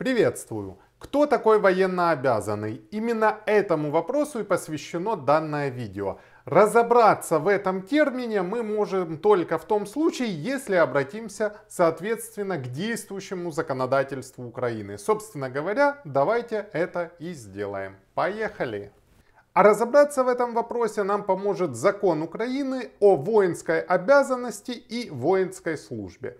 Приветствую! Кто такой военно обязанный? Именно этому вопросу и посвящено данное видео. Разобраться в этом термине мы можем только в том случае, если обратимся соответственно к действующему законодательству Украины. Собственно говоря, давайте это и сделаем. Поехали! А разобраться в этом вопросе нам поможет закон Украины о воинской обязанности и воинской службе.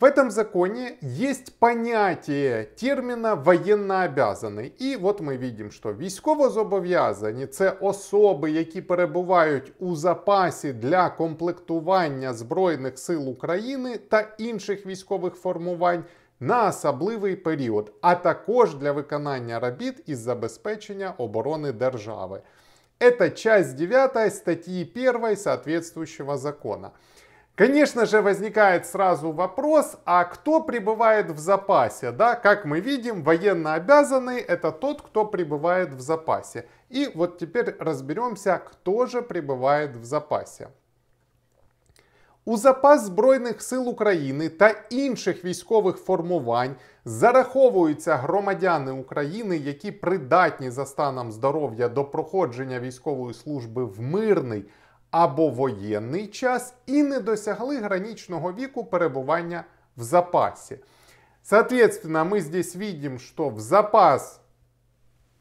В этом законе есть понятие терміна воєннообязаний. І от ми бачимо, що військовозобов'язані це особи, які перебувають у запасі для комплектування Збройних сил України та інших військових формувань на особливий період, а також для виконання робіт із забезпечення оборони держави. Це часть 9 статті 1 соответствующего закона. Конечно же, возникает сразу вопрос, а кто пребывает в запасе? Да? Как мы видим, военно обязанный – это тот, кто пребывает в запасе. И вот теперь разберемся, кто же пребывает в запасе. У запас Збройних сил України та інших військових формувань зараховуються громадяни України, які придатні за станом здоров'я до проходження військової служби в мирний або воєнний час і не досягли граничного віку перебування в запасе. Соответственно, мы здесь видим, что в запас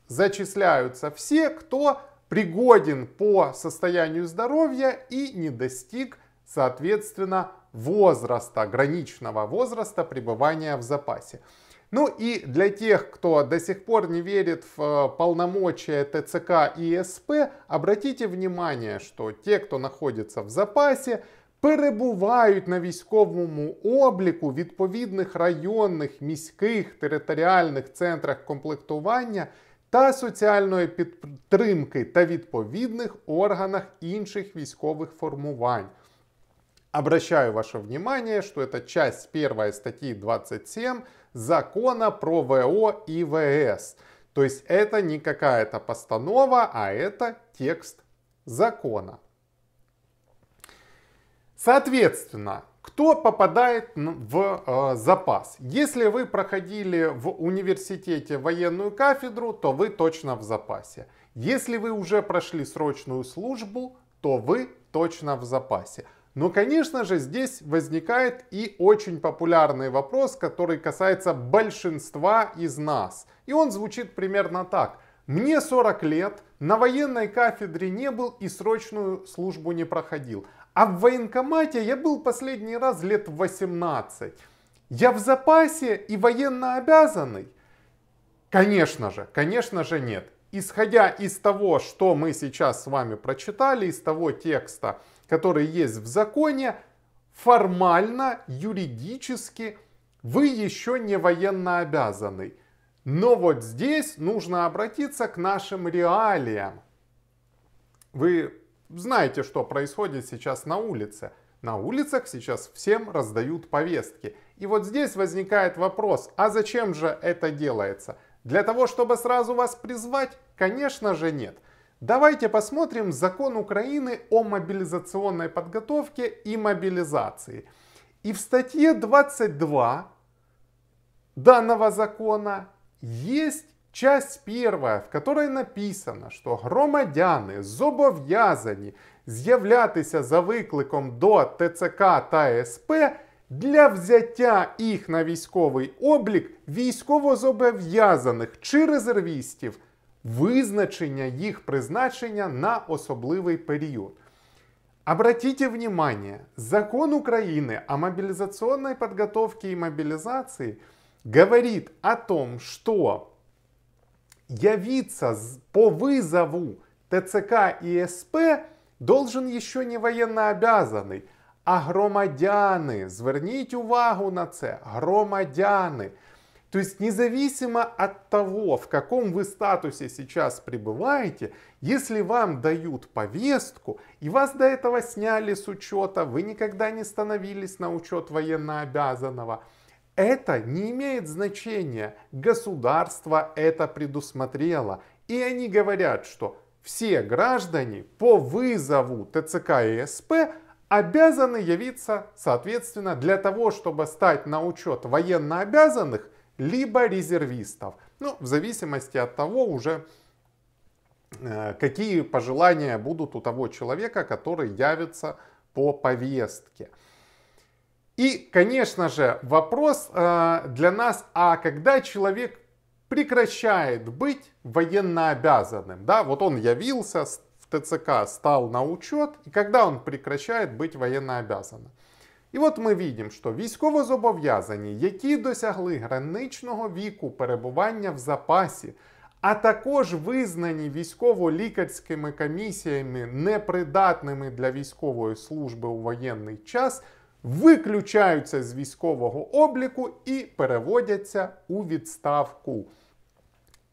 зачисляются все, кто пригоден по состоянию здоровья и не достиг, соответственно, возраста, граничного возраста пребывания в запасе. Ну и для тех, кто до сих пор не верит в э, полномочия ТЦК и СП, обратите внимание, что те, кто находится в запасе, Перебувають на військовому обліку відповідних районних, міських територіальних центрах комплектування та соціальної підтримки та відповідних органах інших військових формувань. Обращаю ваше внимание, что это часть первой статьи 27 закона про ВО и ВС. То есть это не какая-то постанова, а это текст закона. Соответственно, кто попадает в э, запас? Если вы проходили в университете военную кафедру, то вы точно в запасе. Если вы уже прошли срочную службу, то вы точно в запасе. Но, ну, конечно же, здесь возникает и очень популярный вопрос, который касается большинства из нас. И он звучит примерно так. Мне 40 лет, на военной кафедре не был и срочную службу не проходил. А в военкомате я был последний раз лет 18. Я в запасе и военно обязанный? Конечно же, конечно же нет исходя из того, что мы сейчас с вами прочитали, из того текста, который есть в законе, формально, юридически вы еще не военно обязаны. Но вот здесь нужно обратиться к нашим реалиям. Вы знаете, что происходит сейчас на улице. На улицах сейчас всем раздают повестки. И вот здесь возникает вопрос, а зачем же это делается? Для того, чтобы сразу вас призвать? Конечно же нет. Давайте посмотрим закон Украины о мобилизационной подготовке и мобилизации. И в статье 22 данного закона есть часть первая, в которой написано, что громадяни зобов'язані з'являтися за викликом до ТЦК та СП для взяття їх на військовий облік військовозобов'язаних чи резервістів визначення їх призначення на особливий період. Обратите внимание, закон Украины о мобилизационной подготовке и мобилизации говорит о том, что явиться по вызову ТЦК и СП должен еще не военно обязанный, а громадяны. Зверните увагу на это, громадяны. То есть независимо от того, в каком вы статусе сейчас пребываете, если вам дают повестку и вас до этого сняли с учета, вы никогда не становились на учет военнообязанного, это не имеет значения. Государство это предусмотрело. И они говорят, что все граждане по вызову ТЦК и СП обязаны явиться, соответственно, для того, чтобы стать на учет военнообязанных либо резервистов. Ну, в зависимости от того уже, э, какие пожелания будут у того человека, который явится по повестке. И, конечно же, вопрос э, для нас, а когда человек прекращает быть военнообязанным, да, вот он явился в ТЦК, стал на учет, и когда он прекращает быть военнообязанным? І от ми видим, що військовозобов'язані, які досягли граничного віку перебування в запасі, а також визнані військово-лікарськими комісіями непридатними для військової служби у воєнний час, виключаються з військового обліку і переводяться у відставку.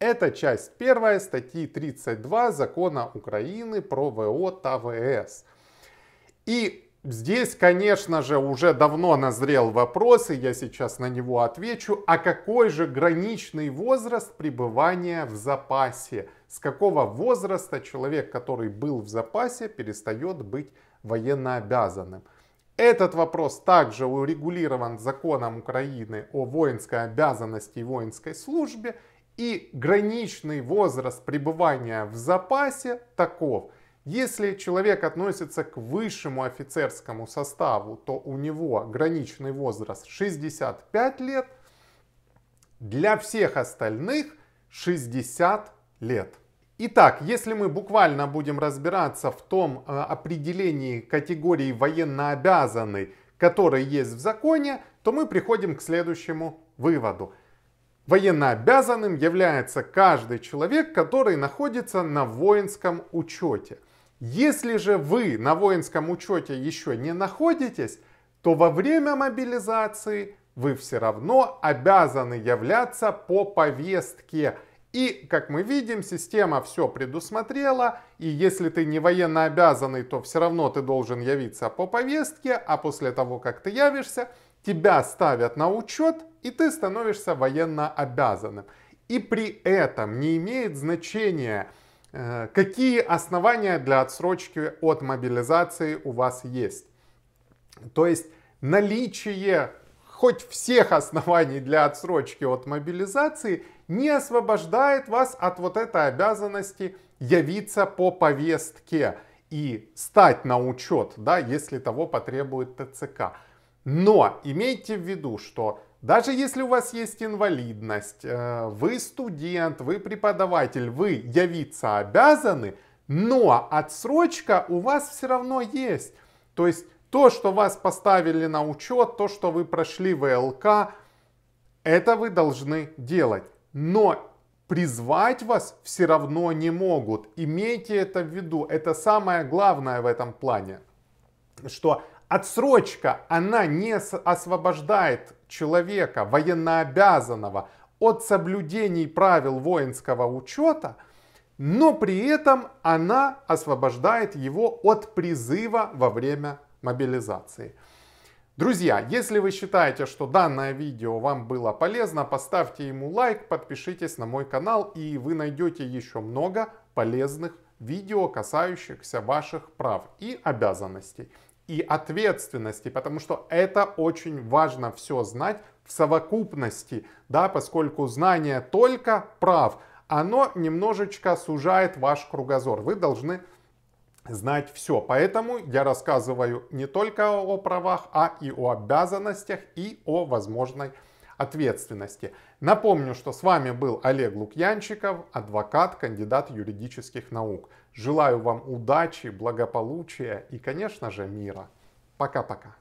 Это часть 1 статті 32 Закона України про ВО та ВС. І Здесь, конечно же, уже давно назрел вопрос, и я сейчас на него отвечу, а какой же граничный возраст пребывания в запасе? С какого возраста человек, который был в запасе, перестает быть военнообязанным? Этот вопрос также урегулирован законом Украины о воинской обязанности и воинской службе, и граничный возраст пребывания в запасе таков – если человек относится к высшему офицерскому составу, то у него граничный возраст 65 лет, для всех остальных 60 лет. Итак, если мы буквально будем разбираться в том э, определении категории военнообязанный, который есть в законе, то мы приходим к следующему выводу. Военнообязанным является каждый человек, который находится на воинском учете – если же вы на воинском учете еще не находитесь, то во время мобилизации вы все равно обязаны являться по повестке. И, как мы видим, система все предусмотрела, и если ты не военно обязанный, то все равно ты должен явиться по повестке, а после того, как ты явишься, тебя ставят на учет, и ты становишься военно обязанным. И при этом не имеет значения, Э, какие основания для отсрочки от мобилизации у вас есть? То есть наличие хоть всех оснований для отсрочки от мобилизации не освобождает вас от вот этой обязанности явиться по повестке и стать на учет, да, если того потребует ТЦК. Но имейте в виду, что даже если у вас есть инвалидность, э, вы студент, вы преподаватель, вы явиться обязаны, но отсрочка у вас все равно есть. То есть то, что вас поставили на учет, то, что вы прошли ВЛК, это вы должны делать. Но призвать вас все равно не могут. Имейте это в виду. Это самое главное в этом плане, что Отсрочка, она не освобождает человека, военнообязанного, от соблюдений правил воинского учета, но при этом она освобождает его от призыва во время мобилизации. Друзья, если вы считаете, что данное видео вам было полезно, поставьте ему лайк, подпишитесь на мой канал и вы найдете еще много полезных видео, касающихся ваших прав и обязанностей и ответственности, потому что это очень важно все знать в совокупности, да, поскольку знание только прав, оно немножечко сужает ваш кругозор. Вы должны знать все. Поэтому я рассказываю не только о правах, а и о обязанностях и о возможной ответственности. Напомню, что с вами был Олег Лукьянчиков, адвокат, кандидат юридических наук. Желаю вам удачи, благополучия и, конечно же, мира. Пока-пока.